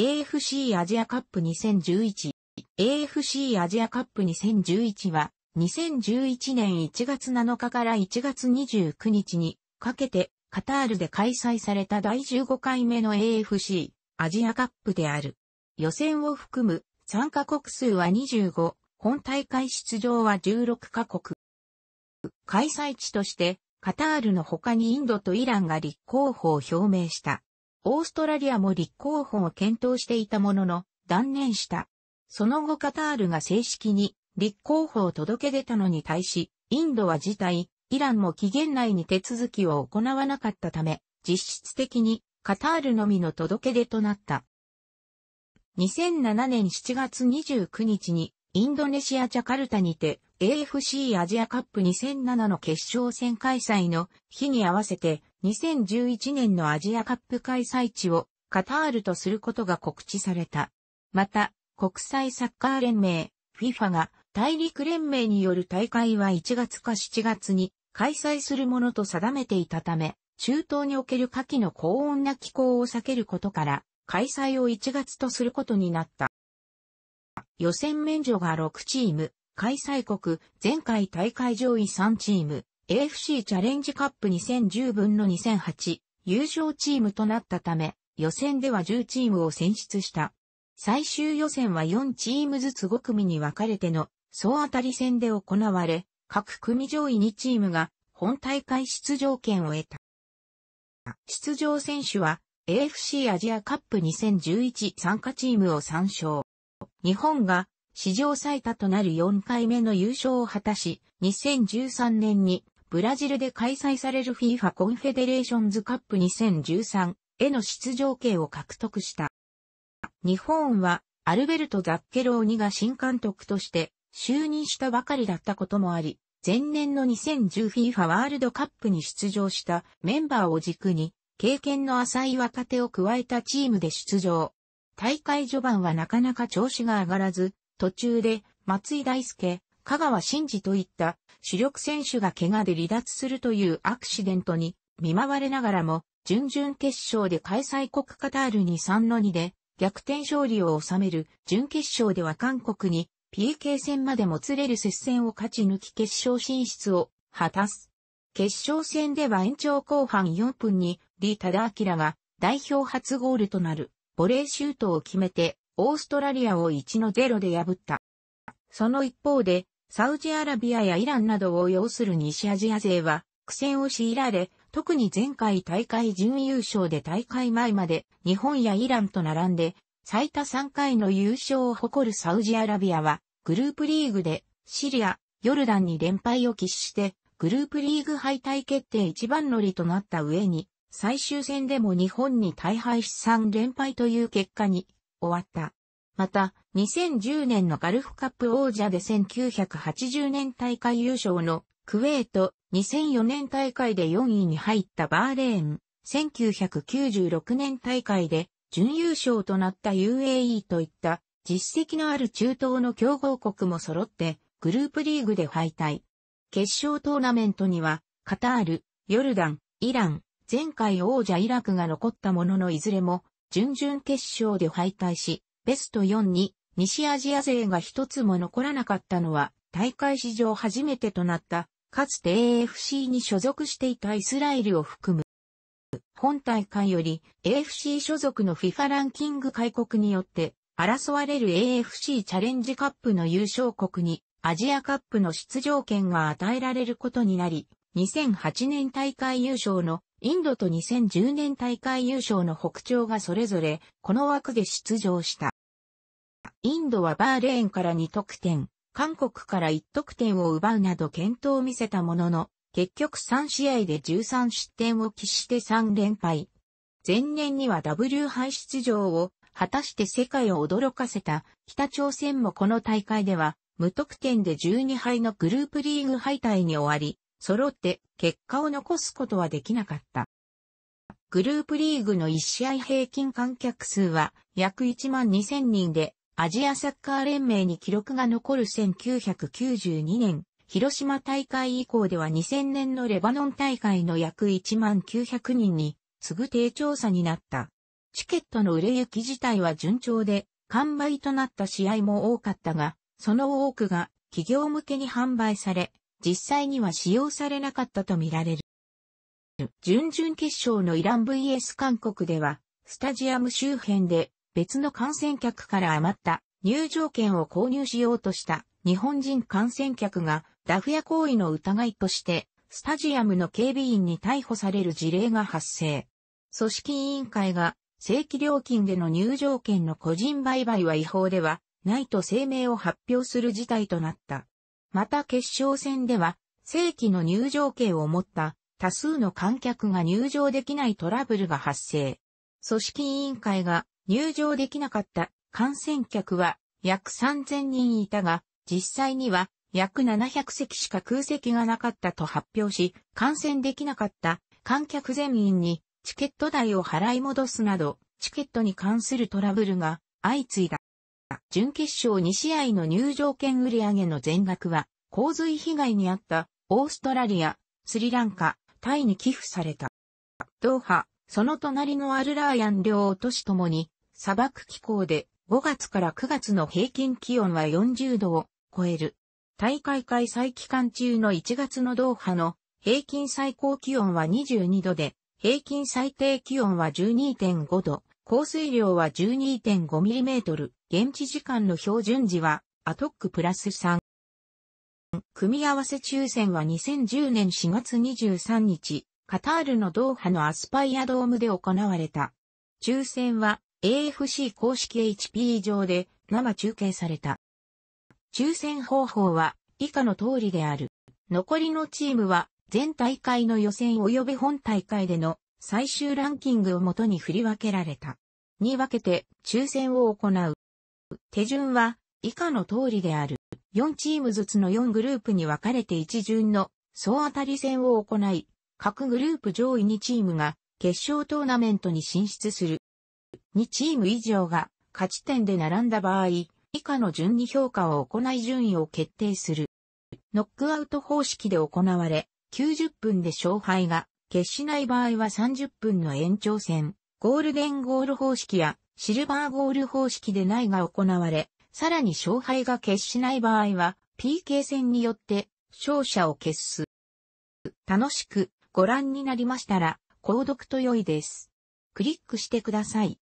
AFC アジアカップ2011 AFC アジアカップ2011は2011年1月7日から1月29日にかけてカタールで開催された第15回目の AFC アジアカップである。予選を含む参加国数は25、本大会出場は16カ国。開催地としてカタールの他にインドとイランが立候補を表明した。オーストラリアも立候補を検討していたものの断念した。その後カタールが正式に立候補を届け出たのに対し、インドは自体、イランも期限内に手続きを行わなかったため、実質的にカタールのみの届け出となった。2007年7月29日にインドネシア・ジャカルタにて AFC アジアカップ2007の決勝戦開催の日に合わせて2011年のアジアカップ開催地をカタールとすることが告知された。また、国際サッカー連盟 FIFA が大陸連盟による大会は1月か7月に開催するものと定めていたため、中東における夏季の高温な気候を避けることから、開催を1月とすることになった。予選免除が6チーム、開催国、前回大会上位3チーム、AFC チャレンジカップ2010分の2008優勝チームとなったため、予選では10チームを選出した。最終予選は4チームずつ5組に分かれての総当たり戦で行われ、各組上位2チームが本大会出場権を得た。出場選手は AFC アジアカップ2011参加チームを参照。日本が史上最多となる4回目の優勝を果たし、2013年にブラジルで開催される FIFA コンフェデレーションズカップ2013への出場権を獲得した。日本はアルベルト・ザッケローニが新監督として就任したばかりだったこともあり、前年の 2010FIFA ワールドカップに出場したメンバーを軸に、経験の浅い若手を加えたチームで出場。大会序盤はなかなか調子が上がらず、途中で松井大輔、香川真司といった主力選手が怪我で離脱するというアクシデントに見舞われながらも、準々決勝で開催国カタールに3の2で逆転勝利を収める準決勝では韓国に PK 戦までもつれる接戦を勝ち抜き決勝進出を果たす。決勝戦では延長後半4分に李忠明が代表初ゴールとなるボレーシュートを決めてオーストラリアを1の0で破った。その一方でサウジアラビアやイランなどを要する西アジア勢は苦戦を強いられ、特に前回大会準優勝で大会前まで日本やイランと並んで最多3回の優勝を誇るサウジアラビアはグループリーグでシリア、ヨルダンに連敗を喫してグループリーグ敗退決定一番乗りとなった上に最終戦でも日本に大敗し3連敗という結果に終わった。また、2010年のガルフカップ王者で1980年大会優勝のクウェート、2004年大会で4位に入ったバーレーン、1996年大会で準優勝となった UAE といった実績のある中東の強豪国も揃ってグループリーグで敗退。決勝トーナメントにはカタール、ヨルダン、イラン、前回王者イラクが残ったもののいずれも準々決勝で敗退し、ベスト4に西アジア勢が一つも残らなかったのは大会史上初めてとなった、かつて AFC に所属していたイスラエルを含む。本大会より AFC 所属の FIFA ランキング開国によって争われる AFC チャレンジカップの優勝国にアジアカップの出場権が与えられることになり、2008年大会優勝のインドと2010年大会優勝の北朝がそれぞれこの枠で出場した。インドはバーレーンから2得点、韓国から1得点を奪うなど健闘を見せたものの、結局3試合で13失点を喫して3連敗。前年には W 杯出場を果たして世界を驚かせた北朝鮮もこの大会では無得点で12敗のグループリーグ敗退に終わり、揃って結果を残すことはできなかった。グループリーグの1試合平均観客数は約1万2000人でアジアサッカー連盟に記録が残る1992年、広島大会以降では2000年のレバノン大会の約1万900人に次ぐ低調査になった。チケットの売れ行き自体は順調で、完売となった試合も多かったが、その多くが企業向けに販売され、実際には使用されなかったとみられる。準々決勝のイラン VS 韓国では、スタジアム周辺で別の観戦客から余った入場券を購入しようとした日本人観戦客がダフ屋行為の疑いとしてスタジアムの警備員に逮捕される事例が発生。組織委員会が正規料金での入場券の個人売買は違法ではないと声明を発表する事態となった。また決勝戦では正規の入場券を持った多数の観客が入場できないトラブルが発生。組織委員会が入場できなかった観戦客は約3000人いたが、実際には約700席しか空席がなかったと発表し、観戦できなかった観客全員にチケット代を払い戻すなど、チケットに関するトラブルが相次いだ。準決勝2試合の入場券売上げの全額は、洪水被害に遭ったオーストラリア、スリランカ、タイに寄付された。ドーハ、その隣のアルラーヤン両都市ともに砂漠気候で5月から9月の平均気温は40度を超える。大会開催期間中の1月のドーハの平均最高気温は22度で、平均最低気温は12.5度、降水量は 12.5mm、現地時間の標準時はアトックプラス3。組み合わせ抽選は2010年4月23日、カタールのドーハのアスパイアドームで行われた。抽選は AFC 公式 HP 上で生中継された。抽選方法は以下の通りである。残りのチームは全大会の予選及び本大会での最終ランキングをもとに振り分けられた。に分けて抽選を行う。手順は以下の通りである。4チームずつの4グループに分かれて1巡の総当たり戦を行い、各グループ上位2チームが決勝トーナメントに進出する。2チーム以上が勝ち点で並んだ場合、以下の順に評価を行い順位を決定する。ノックアウト方式で行われ、90分で勝敗が決しない場合は30分の延長戦、ゴールデンゴール方式やシルバーゴール方式でないが行われ、さらに勝敗が決しない場合は PK 戦によって勝者を決す。楽しくご覧になりましたら、購読と良いです。クリックしてください。